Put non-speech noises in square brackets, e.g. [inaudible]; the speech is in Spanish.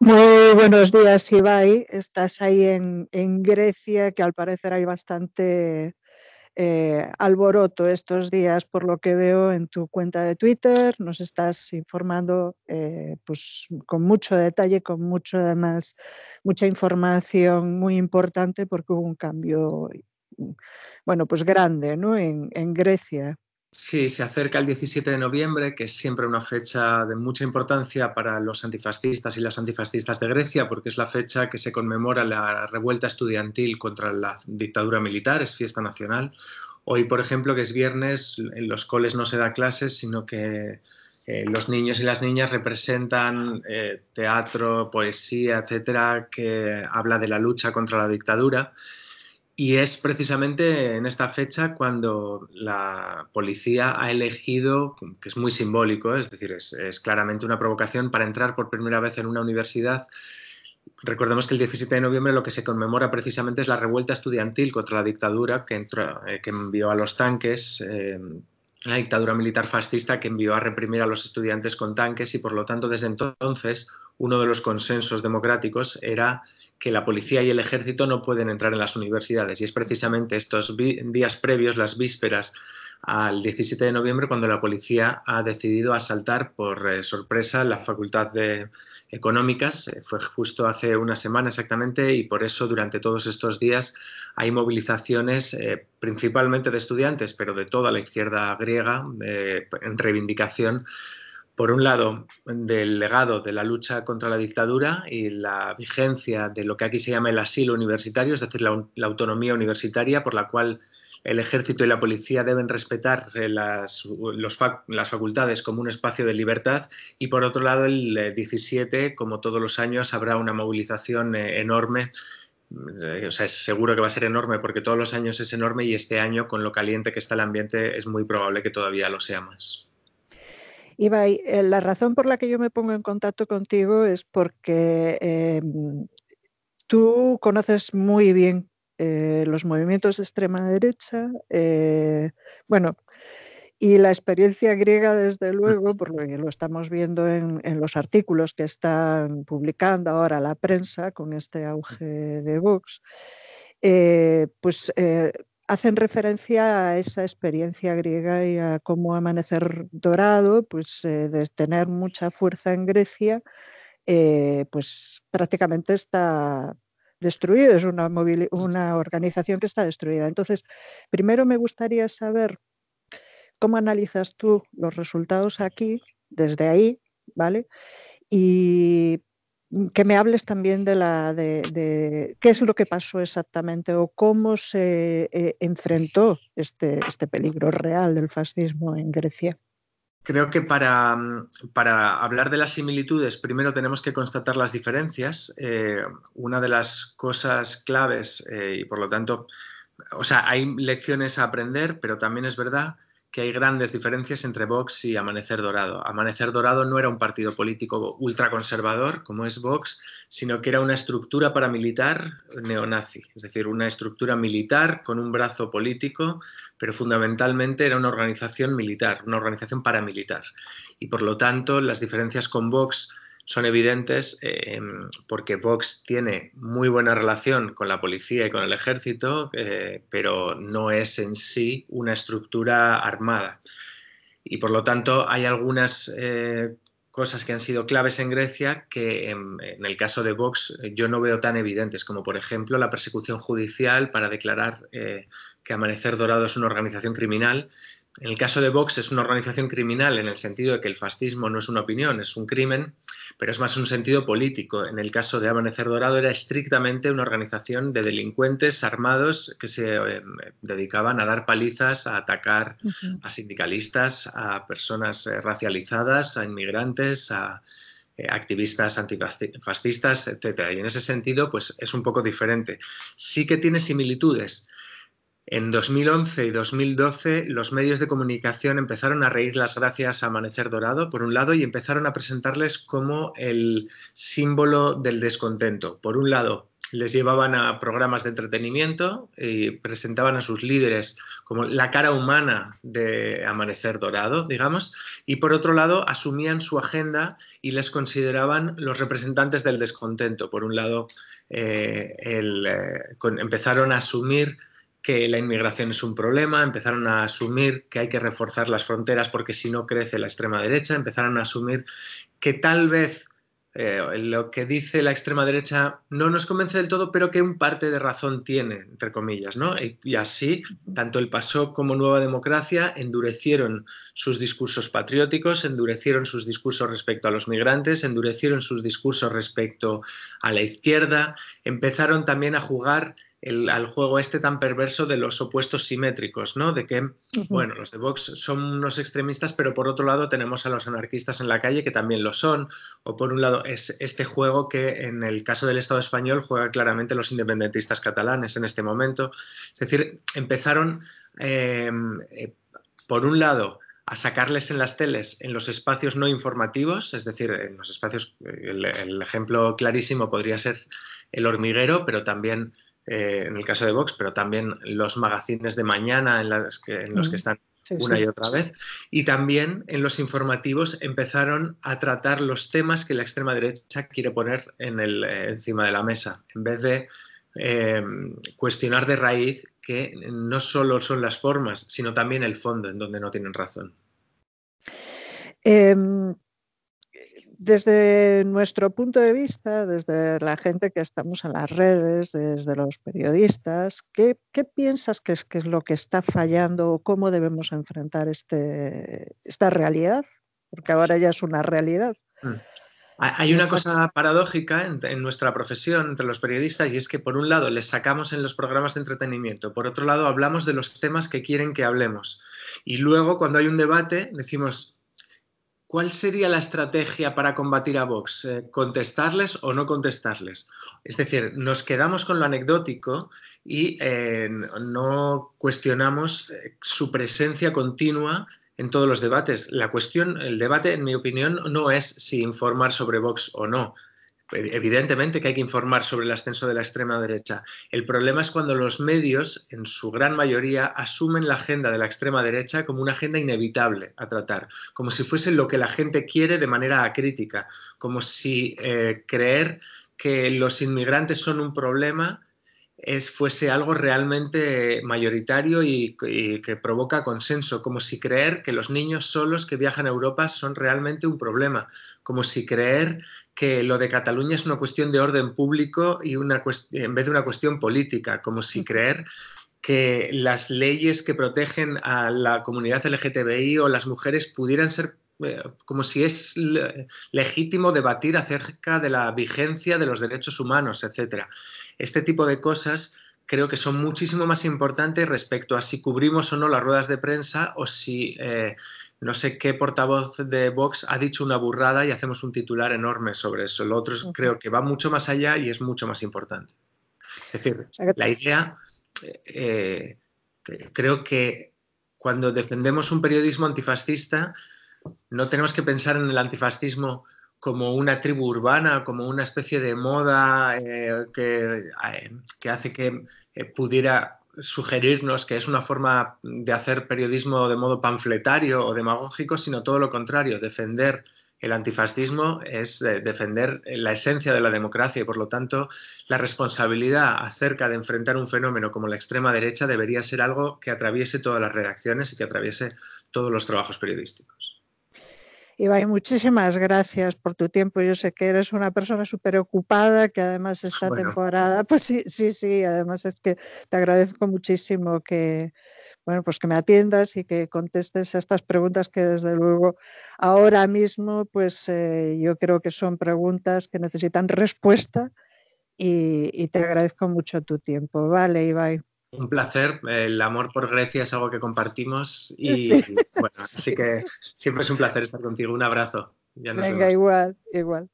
Muy buenos días, Ibai. Estás ahí en, Grecia, que al parecer hay bastante eh, alboroto estos días, por lo que veo en tu cuenta de Twitter. Nos estás informando eh, pues, con mucho detalle, con mucho además, mucha información muy importante, porque hubo un cambio, bueno, pues grande, en Grecia. Sí, se acerca el 17 de noviembre, que es siempre una fecha de mucha importancia para los antifascistas y las antifascistas de Grecia, porque es la fecha que se conmemora la revuelta estudiantil contra la dictadura militar, es fiesta nacional. Hoy, por ejemplo, que es viernes, en los coles no se da clases, sino que eh, los niños y las niñas representan eh, teatro, poesía, etcétera, que habla de la lucha contra la dictadura. Y es precisamente en esta fecha cuando la policía ha elegido, que es muy simbólico, es decir, es, claramente una provocación para entrar por primera vez en una universidad Recordemos que el 17 de noviembre lo que se conmemora precisamente es la revuelta estudiantil contra la dictadura que, eh, que envió a los tanques eh, la dictadura militar fascista que envió a reprimir a los estudiantes con tanques y por lo tanto desde entonces uno de los consensos democráticos era que la policía y el ejército no pueden entrar en las universidades y es precisamente estos días previos, las vísperas al 17 de noviembre cuando la policía ha decidido asaltar por eh, sorpresa la Facultad de Económicas. Eh, fue justo hace una semana exactamente y por eso durante todos estos días hay movilizaciones eh, principalmente de estudiantes, pero de toda la izquierda griega en reivindicación por un lado, del legado de la lucha contra la dictadura y la vigencia de lo que aquí se llama el asilo universitario, es decir, la autonomía universitaria por la cual el ejército y la policía deben respetar eh, las, facultades como un espacio de libertad y por otro lado el 17, eh, como todos los años, habrá una movilización eh, enorme. O sea, seguro que va a ser enorme porque todos los años es enorme y este año con lo caliente que está el ambiente es muy probable que todavía lo sea más. Ibai, la razón por la que yo me pongo en contacto contigo es porque em, tú conoces muy bien eh, los movimientos de extrema derecha, eh, bueno, y la experiencia griega, desde luego, porque lo estamos viendo en, los artículos que están publicando ahora la prensa con este auge de Vox, eh, pues hacen referencia a esa experiencia griega y a cómo Amanecer Dorado, pues de tener mucha fuerza en Grecia, pues prácticamente está destruido, es una, una organización que está destruida. Entonces, primero me gustaría saber cómo analizas tú los resultados aquí, desde ahí, ¿vale? Y que me hables también de, la, de, qué es lo que pasó exactamente o cómo se eh, enfrentó este, este peligro real del fascismo en Grecia. Creo que mm, para, hablar de las similitudes, primero tenemos que constatar las diferencias. Eh, una de las cosas claves, eh, y por lo tanto, o sea, hay lecciones a aprender, pero también es verdad que hay grandes diferencias entre Vox y Amanecer Dorado. Amanecer Dorado no era un partido político ultraconservador, como es Vox, sino que era una estructura paramilitar neonazi, es decir, una estructura militar con un brazo político, pero fundamentalmente era una organización militar, una organización paramilitar. Y por lo tanto, las diferencias con Vox son evidentes eh, porque Vox tiene muy buena relación con la policía y con el ejército, eh, pero no es en sí una estructura armada. Y por lo tanto hay algunas eh, cosas que han sido claves en Grecia que em, en, el caso de Vox yo no veo tan evidentes, como por ejemplo la persecución judicial para declarar que Amanecer Dorado es una organización criminal en el caso de Vox es una organización criminal en el sentido de que el fascismo no es una opinión, es un crimen, pero es más un sentido político. En el caso de Amanecer Dorado era estrictamente una organización de delincuentes armados que se eh, dedicaban a dar palizas, a atacar a sindicalistas, a personas eh, racializadas, a inmigrantes, a eh, activistas antifascistas, etc. Y en ese sentido, pues es un poco diferente. Sí que tiene similitudes en 2011 y 2012 los medios de comunicación empezaron a reír las gracias a Amanecer Dorado, por un lado, y empezaron a presentarles como el símbolo del descontento. Por un lado, les llevaban a programas de entretenimiento y presentaban a sus líderes como la cara humana de Amanecer Dorado, digamos, y por otro lado asumían su agenda y les consideraban los representantes del descontento. Por un lado, eh, eh, empezaron a asumir que la inmigración es un problema, empezaron a asumir que hay que reforzar las fronteras porque si no crece la extrema derecha, empezaron a asumir que tal vez eh, lo que dice la extrema derecha no nos convence del todo, pero que un parte de razón tiene, entre comillas, ¿no? Y, así, tanto el PASO como Nueva Democracia endurecieron sus discursos patrióticos, endurecieron sus discursos respecto a los migrantes, endurecieron sus discursos respecto a la izquierda, empezaron también a jugar el, al juego este tan perverso de los opuestos simétricos, ¿no? De que, bueno, los de Vox son unos extremistas, pero por otro lado tenemos a los anarquistas en la calle que también lo son, o por un lado es este juego que en el caso del Estado español juega claramente los independentistas catalanes en este momento. Es decir, empezaron, em, eh, por un lado, a sacarles en las teles en los espacios no informativos, es decir, en los espacios, eh, el ejemplo clarísimo podría ser el hormiguero, pero también eh, en el caso de Vox, pero también los magazines de mañana en, las que, los que están una y otra vez. Y también en los informativos empezaron a tratar los temas que la extrema derecha quiere poner en el, eh, encima de la mesa, en vez de eh, cuestionar de raíz que no solo son las formas, sino también el fondo en donde no tienen razón. Em, desde nuestro punto de vista, desde la gente que estamos en las redes, desde los periodistas, ¿qué, piensas que es, lo que está fallando o cómo debemos enfrentar este, esta realidad? Porque ahora ya es una realidad. Mm. Hay una cosa paradójica en, nuestra profesión, entre los periodistas, y es que por un lado les sacamos en los programas de entretenimiento, por otro lado hablamos de los temas que quieren que hablemos. Y luego cuando hay un debate decimos, ¿cuál sería la estrategia para combatir a Vox? Eh, ¿Contestarles o no contestarles? Es decir, nos quedamos con lo anecdótico y eh, no cuestionamos eh, su presencia continua en todos los debates. La cuestión, el debate, en mi opinión, no es si informar sobre Vox o no evidentemente que hay que informar sobre el ascenso de la extrema derecha. El problema es cuando los medios, en su gran mayoría, asumen la agenda de la extrema derecha como una agenda inevitable a tratar, como si fuese lo que la gente quiere de manera acrítica, como si eh, creer que los inmigrantes son un problema es, fuese algo realmente mayoritario y, que provoca consenso, como si creer que los niños solos que viajan a Europa son realmente un problema, como si creer que lo de Cataluña es una cuestión de orden público y una en vez de una cuestión política, como si creer que las leyes que protegen a la comunidad LGTBI o las mujeres pudieran ser eh, como si es legítimo debatir acerca de la vigencia de los derechos humanos, etc. Este tipo de cosas creo que son muchísimo más importantes respecto a si cubrimos o no las ruedas de prensa o si eh, no sé qué portavoz de Vox ha dicho una burrada y hacemos un titular enorme sobre eso. Lo otro creo que va mucho más allá y es mucho más importante. Es decir, la idea, eh, eh, creo que cuando defendemos un periodismo antifascista, no tenemos que pensar en el antifascismo como una tribu urbana, como una especie de moda eh, que, hace que pudiera sugerirnos que es una forma de hacer periodismo de modo panfletario o demagógico, sino todo lo contrario, defender el antifascismo es eh, defender la esencia de la democracia y, por lo tanto, la responsabilidad acerca de enfrentar un fenómeno como la extrema derecha debería ser algo que atraviese todas las redacciones y que atraviese todos los trabajos periodísticos. Ibai, muchísimas gracias por tu tiempo. Yo sé que eres una persona súper ocupada, que además esta temporada, [laughs] pues sí, sí, sí, además es que te agradezco muchísimo que, bueno, pues que me atiendas y que contestes a estas preguntas que desde luego ahora mismo, pues eh, yo creo que son preguntas que necesitan respuesta y, y te agradezco mucho tu tiempo. Vale, Ibai. Un placer, el amor por Grecia es algo que compartimos y bueno, así que siempre es un placer estar contigo. Un abrazo. Ya Venga, igual, igual.